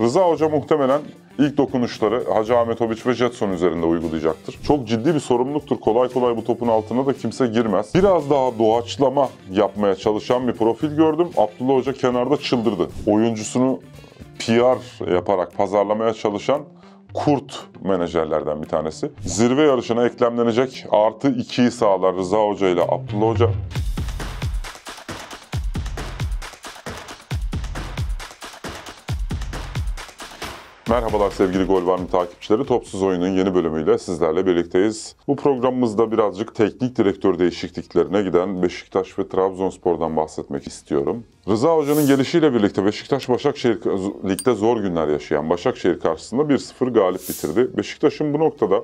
Rıza Hoca muhtemelen ilk dokunuşları Hacı Ahmet Hobiç ve Jetson üzerinde uygulayacaktır. Çok ciddi bir sorumluluktur. Kolay kolay bu topun altına da kimse girmez. Biraz daha doğaçlama yapmaya çalışan bir profil gördüm. Abdullah Hoca kenarda çıldırdı. Oyuncusunu PR yaparak pazarlamaya çalışan kurt menajerlerden bir tanesi. Zirve yarışına eklemlenecek artı 2'yi sağlar Rıza Hoca ile Abdullah Hoca. Merhabalar sevgili Gol Var takipçileri. Topsuz Oyun'un yeni bölümüyle sizlerle birlikteyiz. Bu programımızda birazcık teknik direktör değişikliklerine giden Beşiktaş ve Trabzonspor'dan bahsetmek istiyorum. Rıza Hoca'nın gelişiyle birlikte Beşiktaş Başakşehir ligde zor günler yaşayan Başakşehir karşısında 1-0 galip bitirdi. Beşiktaş'ın bu noktada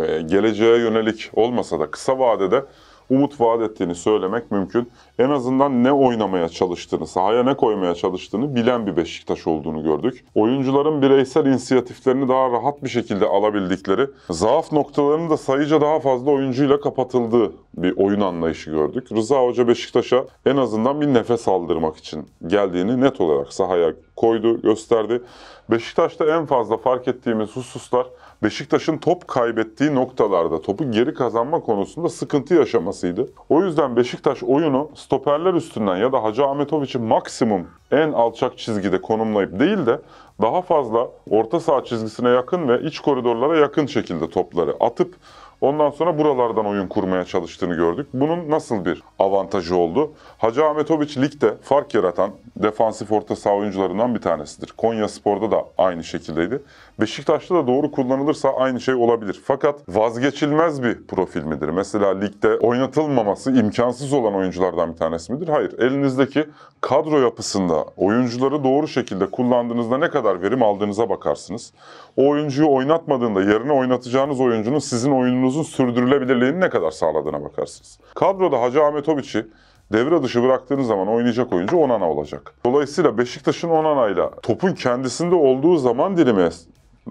e, geleceğe yönelik olmasa da kısa vadede umut vaat ettiğini söylemek mümkün. En azından ne oynamaya çalıştığını, sahaya ne koymaya çalıştığını bilen bir Beşiktaş olduğunu gördük. Oyuncuların bireysel inisiyatiflerini daha rahat bir şekilde alabildikleri, zaaf noktalarını da sayıca daha fazla oyuncuyla kapatıldığı bir oyun anlayışı gördük. Rıza Hoca Beşiktaş'a en azından bir nefes aldırmak için geldiğini net olarak sahaya koydu, gösterdi. Beşiktaş'ta en fazla fark ettiğimiz hususlar Beşiktaş'ın top kaybettiği noktalarda topu geri kazanma konusunda sıkıntı yaşamasıydı. O yüzden Beşiktaş oyunu stoperler üstünden ya da Hacı Ahmetoviç'i maksimum en alçak çizgide konumlayıp değil de daha fazla orta saha çizgisine yakın ve iç koridorlara yakın şekilde topları atıp Ondan sonra buralardan oyun kurmaya çalıştığını gördük. Bunun nasıl bir avantajı oldu? Hacı Ahmetoviç ligde fark yaratan defansif orta saha oyuncularından bir tanesidir. Konya Spor'da da aynı şekildeydi. Beşiktaş'ta da doğru kullanılırsa aynı şey olabilir. Fakat vazgeçilmez bir profil midir? Mesela ligde oynatılmaması imkansız olan oyunculardan bir tanesi midir? Hayır. Elinizdeki kadro yapısında oyuncuları doğru şekilde kullandığınızda ne kadar verim aldığınıza bakarsınız. O oyuncuyu oynatmadığında yerine oynatacağınız oyuncunun sizin oyununuzun sürdürülebilirliğini ne kadar sağladığına bakarsınız. Kadroda Hacı Ahmet Obiç'i devre dışı bıraktığınız zaman oynayacak oyuncu Onana olacak. Dolayısıyla Beşiktaş'ın Onana'yla topun kendisinde olduğu zaman dilimi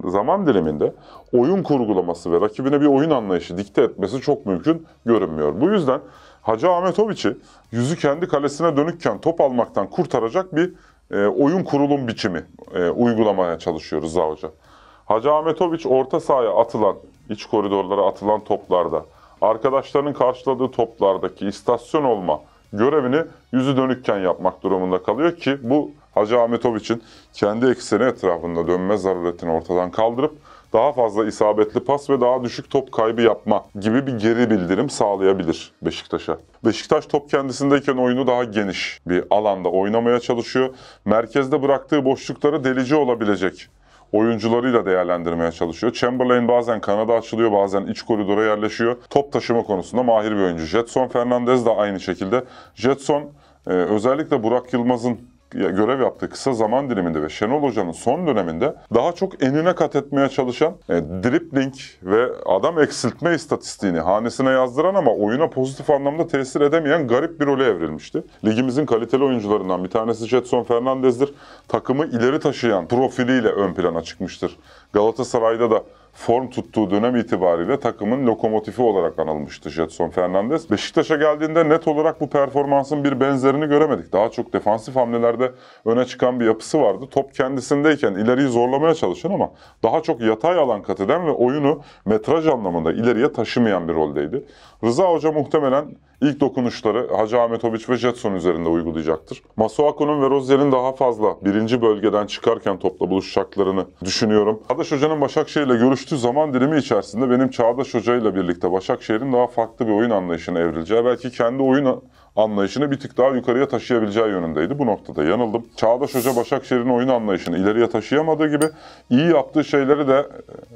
zaman diliminde oyun kurgulaması ve rakibine bir oyun anlayışı dikte etmesi çok mümkün görünmüyor. Bu yüzden Hacı Ahmet yüzü kendi kalesine dönükken top almaktan kurtaracak bir e, oyun kurulum biçimi e, uygulamaya çalışıyoruz Zavcı. Hacı Ahmet Hobiç orta sahaya atılan, iç koridorlara atılan toplarda, arkadaşlarının karşıladığı toplardaki istasyon olma görevini yüzü dönükken yapmak durumunda kalıyor ki bu Hacı Ahmetoviç'in kendi ekseni etrafında dönme zaruretini ortadan kaldırıp daha fazla isabetli pas ve daha düşük top kaybı yapma gibi bir geri bildirim sağlayabilir Beşiktaş'a. Beşiktaş top kendisindeyken oyunu daha geniş bir alanda oynamaya çalışıyor. Merkezde bıraktığı boşlukları delici olabilecek oyuncularıyla değerlendirmeye çalışıyor. Chamberlain bazen kanada açılıyor, bazen iç koridora yerleşiyor. Top taşıma konusunda mahir bir oyuncu. Jetson Fernandez de aynı şekilde. Jetson e, özellikle Burak Yılmaz'ın görev yaptığı kısa zaman diliminde ve Şenol Hoca'nın son döneminde daha çok enine kat etmeye çalışan e, dribbling ve adam eksiltme istatistiğini hanesine yazdıran ama oyuna pozitif anlamda tesir edemeyen garip bir role evrilmişti. Ligimizin kaliteli oyuncularından bir tanesi Jetson Fernandez'dir. Takımı ileri taşıyan profiliyle ön plana çıkmıştır. Galatasaray'da da form tuttuğu dönem itibariyle takımın lokomotifi olarak anılmıştı Jetson Fernandez. Beşiktaş'a geldiğinde net olarak bu performansın bir benzerini göremedik. Daha çok defansif hamlelerde öne çıkan bir yapısı vardı. Top kendisindeyken ileriyi zorlamaya çalışan ama daha çok yatay alan kat eden ve oyunu metraj anlamında ileriye taşımayan bir roldeydi. Rıza Hoca muhtemelen İlk dokunuşları Hacı Ahmet Obiç ve Jetson üzerinde uygulayacaktır. Masuako'nun ve Rozier'in daha fazla birinci bölgeden çıkarken topla buluşacaklarını düşünüyorum. Çağdaş Hoca'nın ile görüştüğü zaman dilimi içerisinde benim Çağdaş Hoca'yla birlikte Başakşehir'in daha farklı bir oyun anlayışına evrileceği, belki kendi oyun anlayışını bir tık daha yukarıya taşıyabileceği yönündeydi. Bu noktada yanıldım. Çağdaş Hoca Başakşehir'in oyun anlayışını ileriye taşıyamadığı gibi iyi yaptığı şeyleri de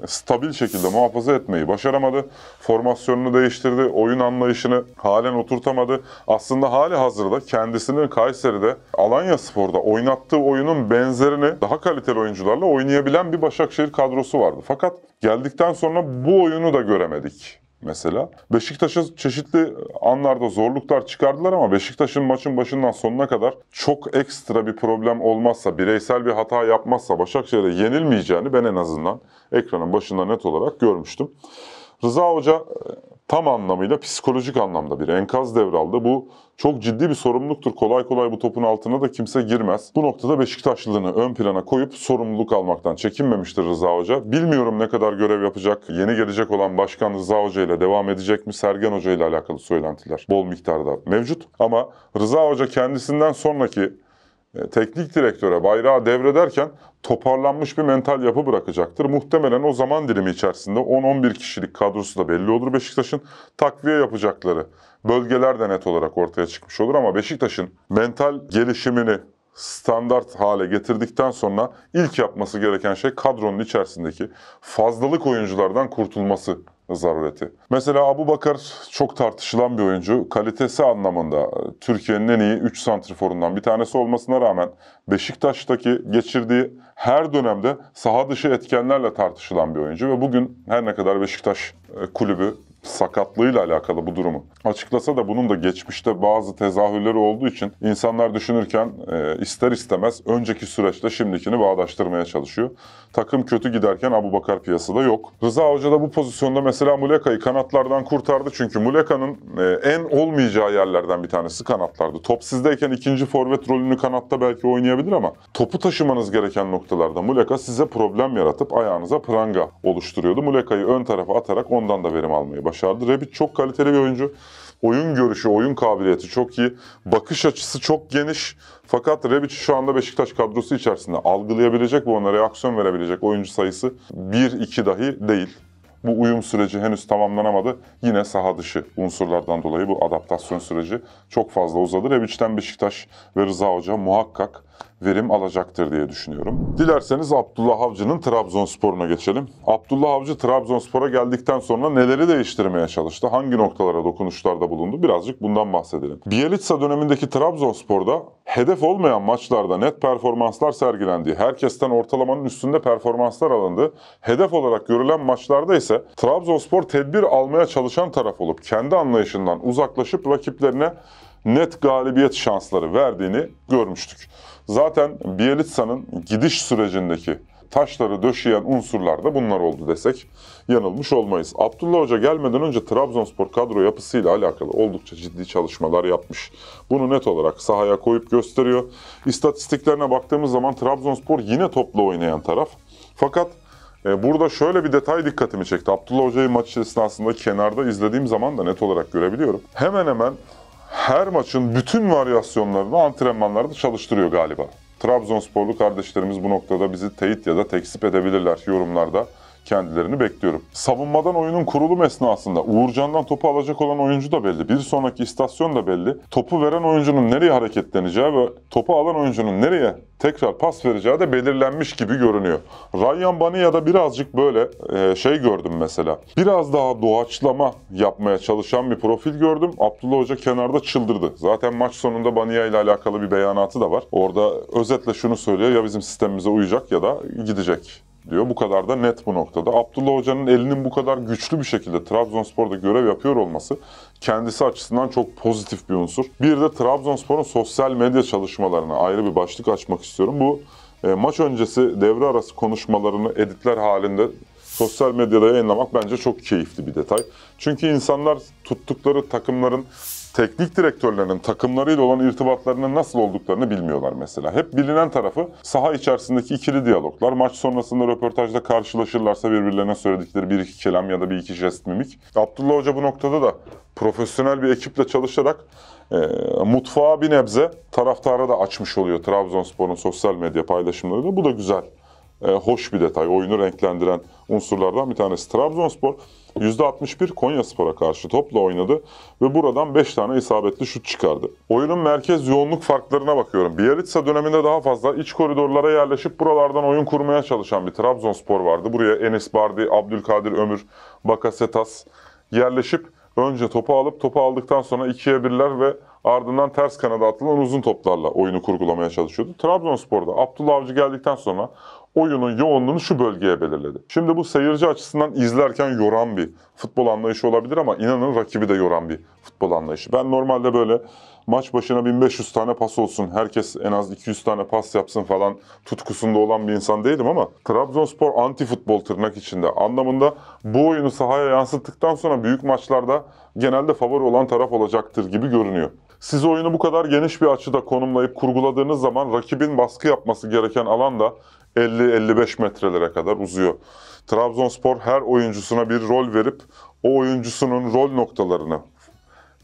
e, stabil şekilde muhafaza etmeyi başaramadı. Formasyonunu değiştirdi. Oyun anlayışını halen oturtamadı. Aslında hali hazırda kendisinin Kayseri'de Alanya Spor'da oynattığı oyunun benzerini daha kaliteli oyuncularla oynayabilen bir Başakşehir kadrosu vardı. Fakat geldikten sonra bu oyunu da göremedik mesela. Beşiktaş'a çeşitli anlarda zorluklar çıkardılar ama Beşiktaş'ın maçın başından sonuna kadar çok ekstra bir problem olmazsa, bireysel bir hata yapmazsa Başakşehir'e yenilmeyeceğini ben en azından ekranın başında net olarak görmüştüm. Rıza Hoca tam anlamıyla psikolojik anlamda bir enkaz devraldı. Bu çok ciddi bir sorumluluktur. Kolay kolay bu topun altına da kimse girmez. Bu noktada Beşiktaşlılığını ön plana koyup sorumluluk almaktan çekinmemiştir Rıza Hoca. Bilmiyorum ne kadar görev yapacak. Yeni gelecek olan Başkan Rıza Hoca ile devam edecek mi Sergen Hoca ile alakalı söylentiler bol miktarda mevcut. Ama Rıza Hoca kendisinden sonraki e, teknik direktöre bayrağı devrederken toparlanmış bir mental yapı bırakacaktır. Muhtemelen o zaman dilimi içerisinde 10-11 kişilik kadrosu da belli olur Beşiktaş'ın. Takviye yapacakları bölgeler de net olarak ortaya çıkmış olur ama Beşiktaş'ın mental gelişimini standart hale getirdikten sonra ilk yapması gereken şey kadronun içerisindeki fazlalık oyunculardan kurtulması zarureti. Mesela Abu Bakar çok tartışılan bir oyuncu. Kalitesi anlamında Türkiye'nin en iyi 3 santriforundan bir tanesi olmasına rağmen Beşiktaş'taki geçirdiği her dönemde saha dışı etkenlerle tartışılan bir oyuncu ve bugün her ne kadar Beşiktaş e, kulübü sakatlığıyla alakalı bu durumu. Açıklasa da bunun da geçmişte bazı tezahürleri olduğu için insanlar düşünürken e, ister istemez önceki süreçte şimdikini bağdaştırmaya çalışıyor. Takım kötü giderken Abu Bakar piyasada yok. Rıza Hoca da bu pozisyonda mesela Muleka'yı kanatlardan kurtardı. Çünkü Muleka'nın e, en olmayacağı yerlerden bir tanesi kanatlardı. Top sizdeyken ikinci forvet rolünü kanatta belki oynayabilir ama topu taşımanız gereken noktalarda Muleka size problem yaratıp ayağınıza pranga oluşturuyordu. Muleka'yı ön tarafa atarak ondan da verim almayı başardı. Rebic çok kaliteli bir oyuncu. Oyun görüşü, oyun kabiliyeti çok iyi. Bakış açısı çok geniş. Fakat Rebic şu anda Beşiktaş kadrosu içerisinde algılayabilecek ve ona reaksiyon verebilecek oyuncu sayısı 1-2 dahi değil. Bu uyum süreci henüz tamamlanamadı. Yine saha dışı unsurlardan dolayı bu adaptasyon süreci çok fazla uzadı. Rebiç'ten Beşiktaş ve Rıza Hoca muhakkak verim alacaktır diye düşünüyorum. Dilerseniz Abdullah Avcı'nın Trabzonspor'una geçelim. Abdullah Avcı Trabzonspor'a geldikten sonra neleri değiştirmeye çalıştı? Hangi noktalara dokunuşlarda bulundu? Birazcık bundan bahsedelim. Bielitsa dönemindeki Trabzonspor'da hedef olmayan maçlarda net performanslar sergilendi. Herkesten ortalamanın üstünde performanslar alındı. Hedef olarak görülen maçlarda ise Trabzonspor tedbir almaya çalışan taraf olup kendi anlayışından uzaklaşıp rakiplerine net galibiyet şansları verdiğini görmüştük. Zaten Bielitsa'nın gidiş sürecindeki taşları döşeyen unsurlar da bunlar oldu desek yanılmış olmayız. Abdullah Hoca gelmeden önce Trabzonspor kadro yapısıyla alakalı oldukça ciddi çalışmalar yapmış. Bunu net olarak sahaya koyup gösteriyor. İstatistiklerine baktığımız zaman Trabzonspor yine topla oynayan taraf. Fakat e, Burada şöyle bir detay dikkatimi çekti. Abdullah Hoca'yı maç esnasında kenarda izlediğim zaman da net olarak görebiliyorum. Hemen hemen her maçın bütün varyasyonlarını antrenmanlarda çalıştırıyor galiba. Trabzonsporlu kardeşlerimiz bu noktada bizi teyit ya da tekzip edebilirler yorumlarda kendilerini bekliyorum. Savunmadan oyunun kurulum esnasında Uğurcan'dan topu alacak olan oyuncu da belli. Bir sonraki istasyon da belli. Topu veren oyuncunun nereye hareketleneceği ve topu alan oyuncunun nereye tekrar pas vereceği de belirlenmiş gibi görünüyor. Ryan Baniya'da birazcık böyle e, şey gördüm mesela. Biraz daha doğaçlama yapmaya çalışan bir profil gördüm. Abdullah Hoca kenarda çıldırdı. Zaten maç sonunda Baniya ile alakalı bir beyanatı da var. Orada özetle şunu söylüyor ya bizim sistemimize uyacak ya da gidecek diyor. Bu kadar da net bu noktada. Abdullah Hoca'nın elinin bu kadar güçlü bir şekilde Trabzonspor'da görev yapıyor olması kendisi açısından çok pozitif bir unsur. Bir de Trabzonspor'un sosyal medya çalışmalarına ayrı bir başlık açmak istiyorum. Bu e, maç öncesi devre arası konuşmalarını editler halinde sosyal medyada yayınlamak bence çok keyifli bir detay. Çünkü insanlar tuttukları takımların teknik direktörlerinin takımlarıyla olan irtibatlarının nasıl olduklarını bilmiyorlar mesela. Hep bilinen tarafı saha içerisindeki ikili diyaloglar. Maç sonrasında röportajda karşılaşırlarsa birbirlerine söyledikleri bir iki kelam ya da bir iki jest mimik. Abdullah Hoca bu noktada da profesyonel bir ekiple çalışarak e, mutfağa bir nebze taraftara da açmış oluyor Trabzonspor'un sosyal medya paylaşımları da Bu da güzel. E, hoş bir detay. Oyunu renklendiren unsurlardan bir tanesi. Trabzonspor %61 Konyaspor'a karşı topla oynadı ve buradan 5 tane isabetli şut çıkardı. Oyunun merkez yoğunluk farklarına bakıyorum. Bielitsa döneminde daha fazla iç koridorlara yerleşip buralardan oyun kurmaya çalışan bir Trabzonspor vardı. Buraya Enes Bardi, Abdülkadir Ömür, Bakasetas yerleşip önce topu alıp topu aldıktan sonra ikiye birler ve Ardından ters kanada atılan uzun toplarla oyunu kurgulamaya çalışıyordu. Trabzonspor'da Abdullah Avcı geldikten sonra oyunun yoğunluğunu şu bölgeye belirledi. Şimdi bu seyirci açısından izlerken yoran bir futbol anlayışı olabilir ama inanın rakibi de yoran bir futbol anlayışı. Ben normalde böyle maç başına 1500 tane pas olsun, herkes en az 200 tane pas yapsın falan tutkusunda olan bir insan değilim ama Trabzonspor anti futbol tırnak içinde anlamında bu oyunu sahaya yansıttıktan sonra büyük maçlarda genelde favori olan taraf olacaktır gibi görünüyor. Siz oyunu bu kadar geniş bir açıda konumlayıp kurguladığınız zaman rakibin baskı yapması gereken alan da 50-55 metrelere kadar uzuyor. Trabzonspor her oyuncusuna bir rol verip o oyuncusunun rol noktalarını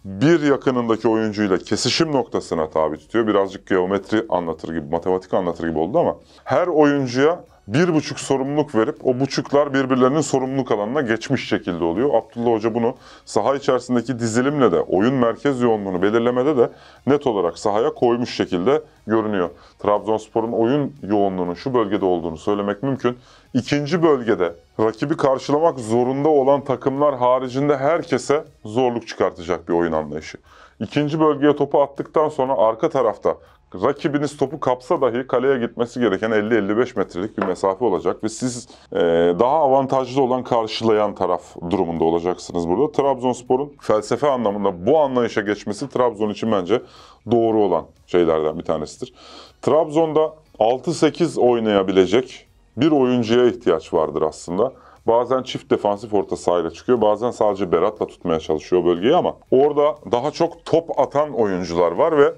bir yakınındaki oyuncuyla kesişim noktasına tabi tutuyor. Birazcık geometri anlatır gibi, matematik anlatır gibi oldu ama her oyuncuya bir buçuk sorumluluk verip o buçuklar birbirlerinin sorumluluk alanına geçmiş şekilde oluyor. Abdullah Hoca bunu saha içerisindeki dizilimle de oyun merkez yoğunluğunu belirlemede de net olarak sahaya koymuş şekilde görünüyor. Trabzonspor'un oyun yoğunluğunun şu bölgede olduğunu söylemek mümkün. İkinci bölgede rakibi karşılamak zorunda olan takımlar haricinde herkese zorluk çıkartacak bir oyun anlayışı. İkinci bölgeye topu attıktan sonra arka tarafta rakibiniz topu kapsa dahi kaleye gitmesi gereken 50-55 metrelik bir mesafe olacak ve siz e, daha avantajlı olan karşılayan taraf durumunda olacaksınız burada. Trabzonspor'un felsefe anlamında bu anlayışa geçmesi Trabzon için bence doğru olan şeylerden bir tanesidir. Trabzon'da 6-8 oynayabilecek bir oyuncuya ihtiyaç vardır aslında. Bazen çift defansif orta sahayla çıkıyor. Bazen sadece Berat'la tutmaya çalışıyor bölgeyi ama orada daha çok top atan oyuncular var ve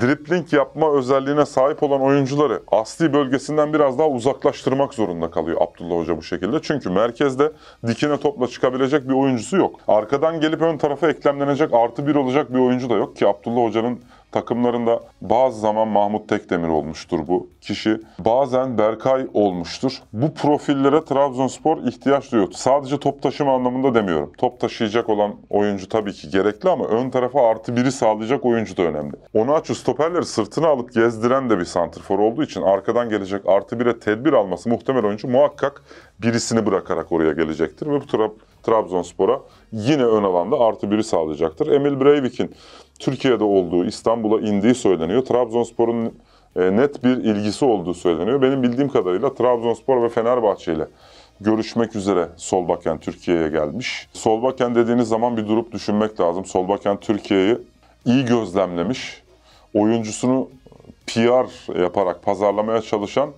dripling yapma özelliğine sahip olan oyuncuları asli bölgesinden biraz daha uzaklaştırmak zorunda kalıyor Abdullah Hoca bu şekilde. Çünkü merkezde dikine topla çıkabilecek bir oyuncusu yok. Arkadan gelip ön tarafa eklemlenecek artı bir olacak bir oyuncu da yok ki Abdullah Hoca'nın Takımlarında bazı zaman Mahmut Tekdemir olmuştur bu kişi. Bazen Berkay olmuştur. Bu profillere Trabzonspor ihtiyaç duyuyor. Sadece top taşıma anlamında demiyorum. Top taşıyacak olan oyuncu tabii ki gerekli ama ön tarafa artı biri sağlayacak oyuncu da önemli. Onu aç stoperleri sırtına alıp gezdiren de bir santrfor olduğu için arkadan gelecek artı bire tedbir alması muhtemel oyuncu muhakkak birisini bırakarak oraya gelecektir ve bu taraf Trabzonspor'a yine ön alanda artı biri sağlayacaktır. Emil Breivik'in Türkiye'de olduğu, İstanbul'a indiği söyleniyor. Trabzonspor'un e, net bir ilgisi olduğu söyleniyor. Benim bildiğim kadarıyla Trabzonspor ve Fenerbahçe ile görüşmek üzere Solbakken Türkiye'ye gelmiş. Solbakken dediğiniz zaman bir durup düşünmek lazım. Solbakken Türkiye'yi iyi gözlemlemiş. Oyuncusunu PR yaparak pazarlamaya çalışan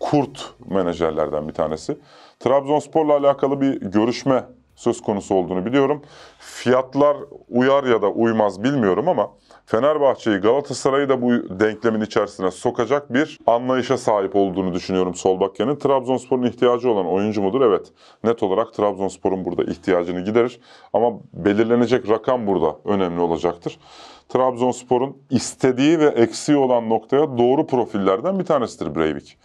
kurt menajerlerden bir tanesi. Trabzonspor'la alakalı bir görüşme söz konusu olduğunu biliyorum. Fiyatlar uyar ya da uymaz bilmiyorum ama Fenerbahçe'yi Galatasaray'ı da bu denklemin içerisine sokacak bir anlayışa sahip olduğunu düşünüyorum Solbakya'nın. Trabzonspor'un ihtiyacı olan oyuncu mudur? Evet. Net olarak Trabzonspor'un burada ihtiyacını giderir. Ama belirlenecek rakam burada önemli olacaktır. Trabzonspor'un istediği ve eksiği olan noktaya doğru profillerden bir tanesidir Breivik.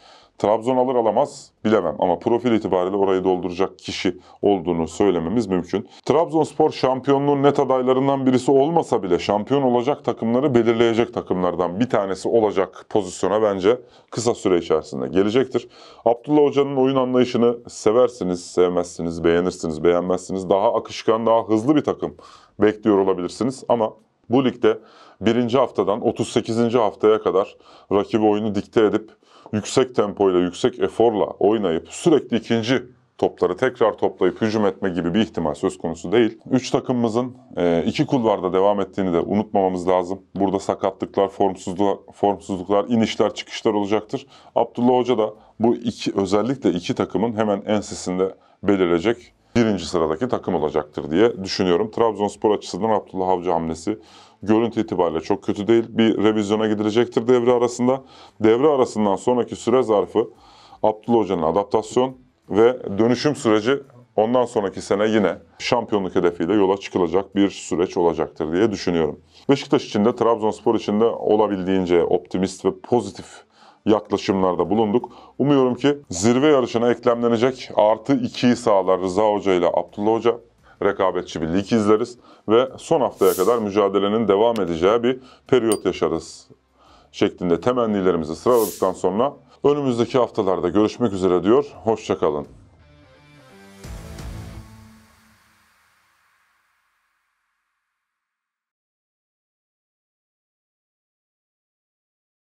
Trabzon alır alamaz bilemem ama profil itibariyle orayı dolduracak kişi olduğunu söylememiz mümkün. Trabzonspor şampiyonluğun net adaylarından birisi olmasa bile şampiyon olacak takımları belirleyecek takımlardan bir tanesi olacak pozisyona bence kısa süre içerisinde gelecektir. Abdullah Hoca'nın oyun anlayışını seversiniz, sevmezsiniz, beğenirsiniz, beğenmezsiniz. Daha akışkan, daha hızlı bir takım bekliyor olabilirsiniz ama bu ligde birinci haftadan 38. haftaya kadar rakibi oyunu dikte edip yüksek tempoyla, yüksek eforla oynayıp sürekli ikinci topları tekrar toplayıp hücum etme gibi bir ihtimal söz konusu değil. Üç takımımızın e, iki kulvarda devam ettiğini de unutmamamız lazım. Burada sakatlıklar, formsuzluklar, formsuzluklar inişler, çıkışlar olacaktır. Abdullah Hoca da bu iki özellikle iki takımın hemen ensesinde belirleyecek birinci sıradaki takım olacaktır diye düşünüyorum. Trabzonspor açısından Abdullah Avcı hamlesi görüntü itibariyle çok kötü değil. Bir revizyona gidilecektir devre arasında. Devre arasından sonraki süre zarfı Abdullah Hoca'nın adaptasyon ve dönüşüm süreci ondan sonraki sene yine şampiyonluk hedefiyle yola çıkılacak bir süreç olacaktır diye düşünüyorum. Beşiktaş için de Trabzonspor için de olabildiğince optimist ve pozitif yaklaşımlarda bulunduk. Umuyorum ki zirve yarışına eklemlenecek artı 2'yi sağlar Rıza Hoca ile Abdullah Hoca rekabetçi bir lig izleriz ve son haftaya kadar mücadelenin devam edeceği bir periyot yaşarız şeklinde temennilerimizi sıraladıktan sonra önümüzdeki haftalarda görüşmek üzere diyor. Hoşçakalın.